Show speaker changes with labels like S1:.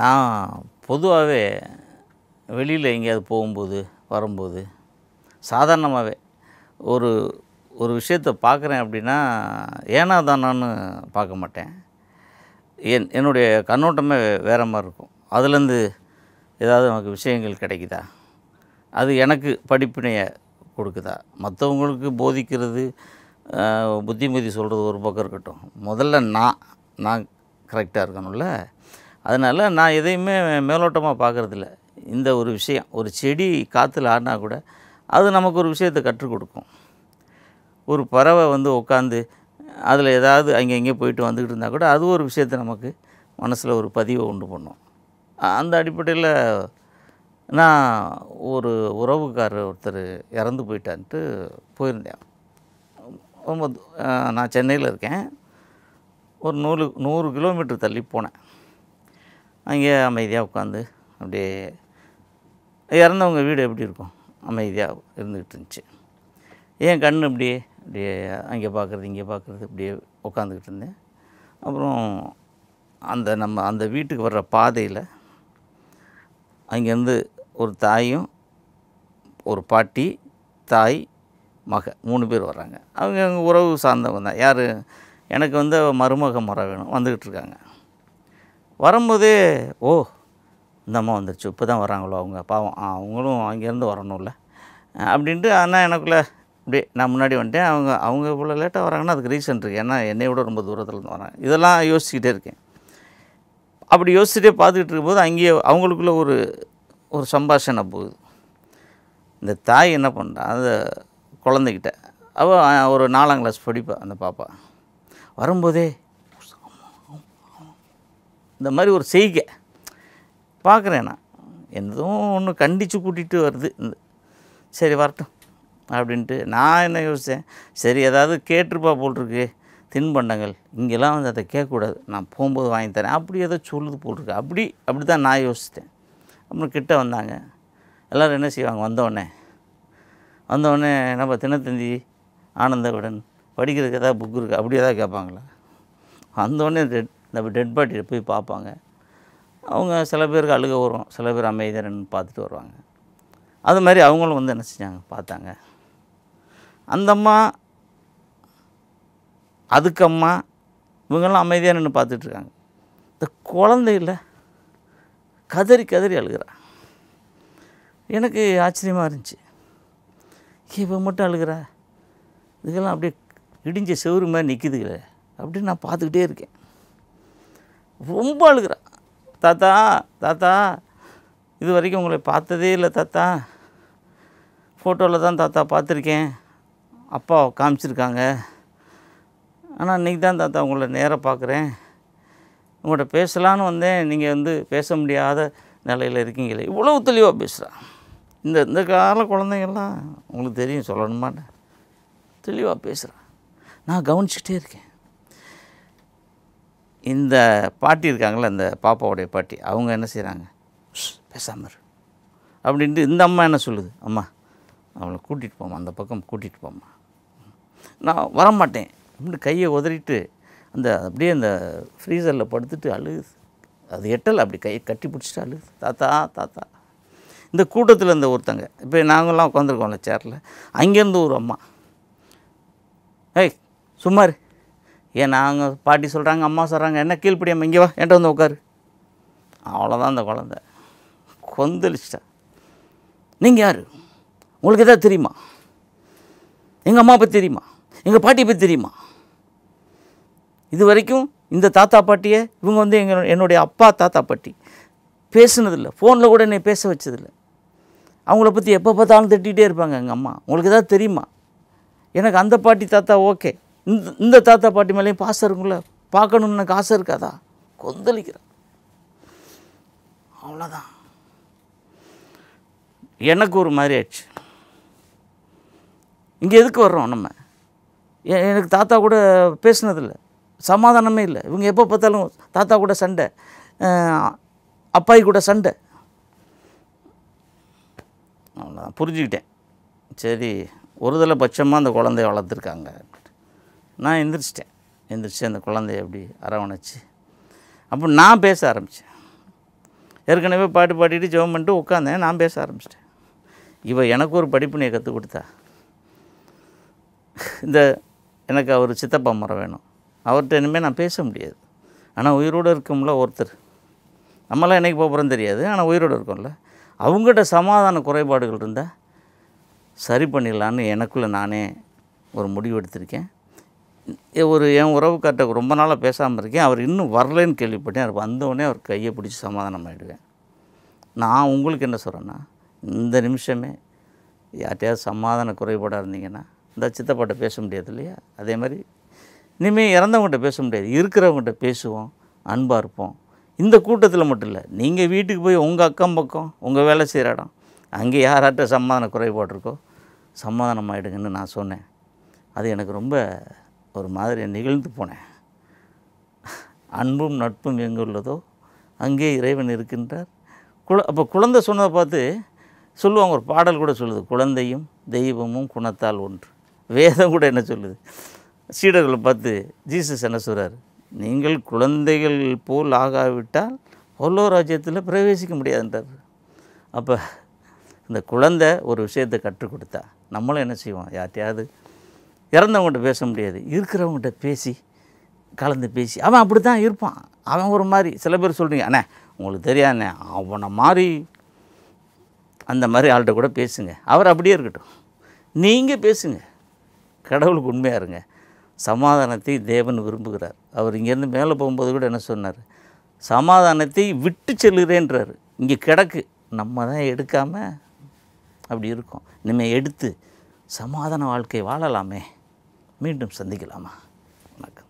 S1: நான் பொதுவாகவே வெளியில் எங்கேயாவது போகும்போது வரும்போது சாதாரணமாகவே ஒரு ஒரு விஷயத்தை பார்க்குறேன் அப்படின்னா ஏனா தானான்னு பார்க்க மாட்டேன் என் என்னுடைய கண்ணோட்டமே வேறு மாதிரி இருக்கும் அதுலேருந்து ஏதாவது நமக்கு விஷயங்கள் கிடைக்குதா அது எனக்கு படிப்பினையை கொடுக்குதா மற்றவங்களுக்கு போதிக்கிறது புத்திமதி சொல்கிறது ஒரு பக்கம் இருக்கட்டும் முதல்ல நான் நான் கரெக்டாக இருக்கணும்ல அதனால் நான் எதையுமே மேலோட்டமாக பார்க்குறதில்ல இந்த ஒரு விஷயம் ஒரு செடி காற்றுல ஆடினா கூட அது நமக்கு ஒரு விஷயத்தை கற்றுக் கொடுக்கும் ஒரு பறவை வந்து உட்காந்து அதில் ஏதாவது அங்கே இங்கே போயிட்டு வந்துக்கிட்டு இருந்தால் கூட அது ஒரு விஷயத்தை நமக்கு மனசில் ஒரு பதிவை உண்டு பண்ணும் அந்த அடிப்படையில் நான் ஒரு உறவுக்காரர் ஒருத்தர் இறந்து போயிட்டான்ட்டு போயிருந்தேன் ரொம்ப நான் சென்னையில் இருக்கேன் ஒரு நூறு நூறு கிலோமீட்டர் தள்ளி போனேன் அங்கே அமைதியாக உட்காந்து அப்படியே இறந்தவங்க வீடு எப்படி இருக்கும் அமைதியாக இருந்துக்கிட்டு இருந்துச்சு என் கண் அப்படியே அப்படியே அங்கே பார்க்குறது இங்கே பார்க்குறது அப்படியே உட்காந்துக்கிட்டு இருந்தேன் அப்புறம் அந்த நம்ம அந்த வீட்டுக்கு வர்ற பாதையில் அங்கேருந்து ஒரு தாயும் ஒரு பாட்டி தாய் மக மூணு பேர் வராங்க அவங்க உறவு சார்ந்தவங்க தான் யார் எனக்கு வந்து மருமக முறை வேணும் வந்துக்கிட்டு இருக்காங்க வரும்போது ஓ இந்த அம்மா வந்துருச்சு இப்போ தான் வராங்களோ அவங்க பாவம் அவங்களும் அங்கேருந்து வரணும்ல அப்படின்ட்டு ஆனால் எனக்குள்ளே இப்படி நான் முன்னாடி வந்துட்டேன் அவங்க அவங்க இவ்வளோ லேட்டாக வராங்கன்னா அதுக்கு ரீசன் இருக்குது ஏன்னா என்னை விட ரொம்ப இருந்து வராங்க இதெல்லாம் யோசிச்சுக்கிட்டே இருக்கேன் அப்படி யோசிச்சுட்டே பார்த்துக்கிட்டு இருக்கும்போது அங்கேயே அவங்களுக்குள்ள ஒரு ஒரு சம்பாஷணை போகுது இந்த தாய் என்ன பண்ணா அந்த குழந்தைகிட்ட அவள் ஒரு நாலாம் கிளாஸ் படிப்பா அந்த பாப்பா வரும்போதே இந்த மாதிரி ஒரு செய்கை பார்க்குறேன் நான் என்னதும் ஒன்று கண்டித்து கூட்டிகிட்டு வருது சரி வரட்டும் அப்படின்ட்டு நான் என்ன யோசித்தேன் சரி ஏதாவது கேட்டிருப்பா போட்டிருக்கு தின்பண்டங்கள் இங்கெல்லாம் வந்து அதை கேட்கக்கூடாது நான் போகும்போது வாங்கி தரேன் அப்படி ஏதோ சொல்லுது போட்டிருக்கு அப்படி அப்படி தான் நான் யோசித்தேன் அப்புறம் கிட்டே வந்தாங்க எல்லோரும் என்ன செய்வாங்க வந்தோடனே வந்தோடனே நம்ம தினத்தந்தி ஆனந்தவுடன் படிக்கிறதுக்கு ஏதாவது புக் இருக்குது அப்படி ஏதாவது கேட்பாங்களா வந்தோடனே இந்த டெட் பாடியில் போய் பார்ப்பாங்க அவங்க சில பேருக்கு அழுக வரும் சில பேர் அமைதியாக நின்று பார்த்துட்டு வருவாங்க அது மாதிரி அவங்களும் வந்து என்ன செஞ்சாங்க பார்த்தாங்க அந்த அம்மா அதுக்கம்மா இவங்கெல்லாம் அமைதியாக நின்று பார்த்துட்ருக்காங்க இந்த குழந்தையில் கதறி கதறி அழுகிறான் எனக்கு ஆச்சரியமாக இருந்துச்சு இப்போ மட்டும் அழுகிறா இதுக்கெல்லாம் அப்படியே இடிஞ்ச செவரு மாதிரி நிற்கிதுங்களே அப்படின்னு நான் பார்த்துக்கிட்டே இருக்கேன் ரொம்ப அழுகிறான் தாத்தா தாத்தா இது வரைக்கும் உங்களை பார்த்ததே இல்லை தாத்தா ஃபோட்டோவில் தான் தாத்தா பார்த்துருக்கேன் அப்பா காமிச்சிருக்காங்க ஆனால் இன்றைக்கி தான் தாத்தா உங்களை நேராக பார்க்குறேன் உங்கள்கிட்ட பேசலான்னு வந்தேன் நீங்கள் வந்து பேச முடியாத நிலையில் இருக்கீங்களே இவ்வளோ தெளிவாக பேசுகிறான் இந்த இந்த கால குழந்தைங்கள்லாம் உங்களுக்கு தெரியும் சொல்லணுமாட்டேன் தெளிவாக பேசுகிறான் நான் கவனிச்சுக்கிட்டே இருக்கேன் இந்த பாட்டி இருக்காங்களே அந்த பாப்பாவுடைய பாட்டி அவங்க என்ன செய்கிறாங்க பேசாமர் அப்படின்ட்டு இந்த அம்மா என்ன சொல்லுது அம்மா அவளை கூட்டிகிட்டு போம்மா அந்த பக்கம் கூட்டிகிட்டு போம்மா நான் வரமாட்டேன் அப்படின்னு கையை உதறிட்டு அந்த அப்படியே அந்த ஃப்ரீசரில் படுத்துட்டு அழுகுது அது எட்டல் அப்படி கையை கட்டி பிடிச்சிட்டு அழுகுது தாத்தா தாத்தா இந்த கூட்டத்தில் இந்த ஒருத்தங்க இப்போ நாங்களாம் உட்காந்துருக்கோம்ல சேரில் அங்கேருந்து ஒரு அம்மா ஏய் சும்மாரு ஏன் நாங்கள் பாட்டி சொல்கிறாங்க அம்மா சொல்கிறாங்க என்ன கீழ்ப்படியம் இங்கே வா என்கிட்ட வந்து உட்காரு அவ்வளோதான் அந்த குழந்த கொந்தளிச்சிட்டா நீங்கள் யார் உங்களுக்கு எதாவது தெரியுமா எங்கள் அம்மா பற்றி தெரியுமா எங்கள் பாட்டியை பற்றி தெரியுமா இது வரைக்கும் இந்த தாத்தா பாட்டியை இவங்க வந்து எங்கள் என்னுடைய அப்பா தாத்தா பாட்டி பேசுனதில்லை ஃபோனில் கூட என்னை பேச வச்சதில்லை அவங்கள பற்றி எப்போ பார்த்தாலும் திட்டிகிட்டே இருப்பாங்க எங்கள் அம்மா உங்களுக்கு எதாவது தெரியுமா எனக்கு அந்த பாட்டி தாத்தா ஓகே இந்த இந்த தாத்தா பாட்டி மேலேயும் பாசம் இருக்குங்களே பார்க்கணுன்னு எனக்கு ஆசை இருக்காதா கொந்தளிக்கிறேன் அவ்வளோதான் எனக்கு ஒரு மாதிரி ஆயிடுச்சு இங்கே எதுக்கு வர்றோம் நம்ம எனக்கு தாத்தா கூட பேசினதில்லை சமாதானமே இல்லை இவங்க எப்போ பார்த்தாலும் தாத்தா கூட சண்டை அப்பாய் கூட சண்டை அவ்வளோதான் புரிஞ்சுக்கிட்டேன் சரி ஒருதலை பட்சமாக அந்த குழந்தைய வளர்த்துருக்காங்க நான் எந்திரிச்சிட்டேன் எந்திரிச்சு அந்த குழந்தைய அப்படி அரவணைச்சு அப்போ நான் பேச ஆரம்பித்தேன் ஏற்கனவே பாட்டு பாடிட்டு ஜெபம் பண்ணிட்டு உட்காந்தேன் நான் பேச ஆரம்பிச்சிட்டேன் இவள் எனக்கு ஒரு நீ கற்றுக் கொடுத்தா இந்த எனக்கு அவர் சித்தப்பா மரம் வேணும் அவர்கிட்ட இனிமேல் நான் பேச முடியாது ஆனால் உயிரோடு இருக்கும்ல ஒருத்தர் நம்மளாம் என்னைக்கு போகிறோம் தெரியாது ஆனால் உயிரோடு இருக்கோம்ல அவங்ககிட்ட சமாதான குறைபாடுகள் இருந்தால் சரி பண்ணிடலான்னு எனக்குள்ளே நானே ஒரு முடிவு எடுத்திருக்கேன் ஒரு என் உறவுக்கார்ட்ட ரொம்ப நாளாக பேசாமல் இருக்கேன் அவர் இன்னும் வரலன்னு கேள்விப்பட்டேன் அவர் வந்தவுடனே அவர் கையை பிடிச்சி சமாதானம் ஆகிடுவேன் நான் உங்களுக்கு என்ன சொல்கிறேன்னா இந்த நிமிஷமே யார்ட்டையாவது சமாதான குறைபாடாக இருந்தீங்கன்னா இந்த சித்தப்பாட்ட பேச முடியாது இல்லையா அதே மாதிரி இனிமேல் இறந்தவங்கள்ட்ட பேச முடியாது இருக்கிறவங்ககிட்ட பேசுவோம் அன்பாக இருப்போம் இந்த கூட்டத்தில் மட்டும் இல்லை நீங்கள் வீட்டுக்கு போய் உங்கள் அக்கம் பக்கம் உங்கள் வேலை செய்கிற இடம் அங்கே யாராட்ட சமாதான குறைபாடு இருக்கோ சமாதானம் ஆகிடுங்கன்னு நான் சொன்னேன் அது எனக்கு ரொம்ப ஒரு மாதிரி நிகழ்ந்து போனேன் அன்பும் நட்பும் உள்ளதோ அங்கே இறைவன் இருக்கின்றார் குழ அப்போ குழந்தை சொன்னதை பார்த்து சொல்லுவாங்க ஒரு பாடல் கூட சொல்லுது குழந்தையும் தெய்வமும் குணத்தால் ஒன்று வேதம் கூட என்ன சொல்லுது சீடர்களை பார்த்து ஜீசஸ் என்ன சொல்கிறார் நீங்கள் குழந்தைகள் போல் ஆகாவிட்டால் பல்லோ ராஜ்யத்தில் பிரவேசிக்க முடியாதுன்றார் அப்போ இந்த குழந்தை ஒரு விஷயத்தை கற்றுக் கொடுத்தா நம்மளும் என்ன செய்வோம் யார்ட்டையாவது இறந்தவங்ககிட்ட பேச முடியாது இருக்கிறவங்ககிட்ட பேசி கலந்து பேசி அவன் அப்படி தான் இருப்பான் அவன் ஒரு மாதிரி சில பேர் சொல்கிறீங்க அண்ணே உங்களுக்கு தெரியாதே அவனை மாதிரி அந்த மாதிரி ஆள்கிட்ட கூட பேசுங்க அவர் அப்படியே இருக்கட்டும் நீங்கள் பேசுங்க கடவுளுக்கு உண்மையாக இருங்க சமாதானத்தை தேவன் விரும்புகிறார் அவர் இங்கேருந்து மேலே போகும்போது கூட என்ன சொன்னார் சமாதானத்தை விட்டு செல்கிறேன்றார் இங்கே கிடக்கு நம்ம தான் எடுக்காமல் அப்படி இருக்கும் இனிமேல் எடுத்து சமாதான வாழ்க்கை வாழலாமே மீண்டும் சந்திக்கலாமா வணக்கம்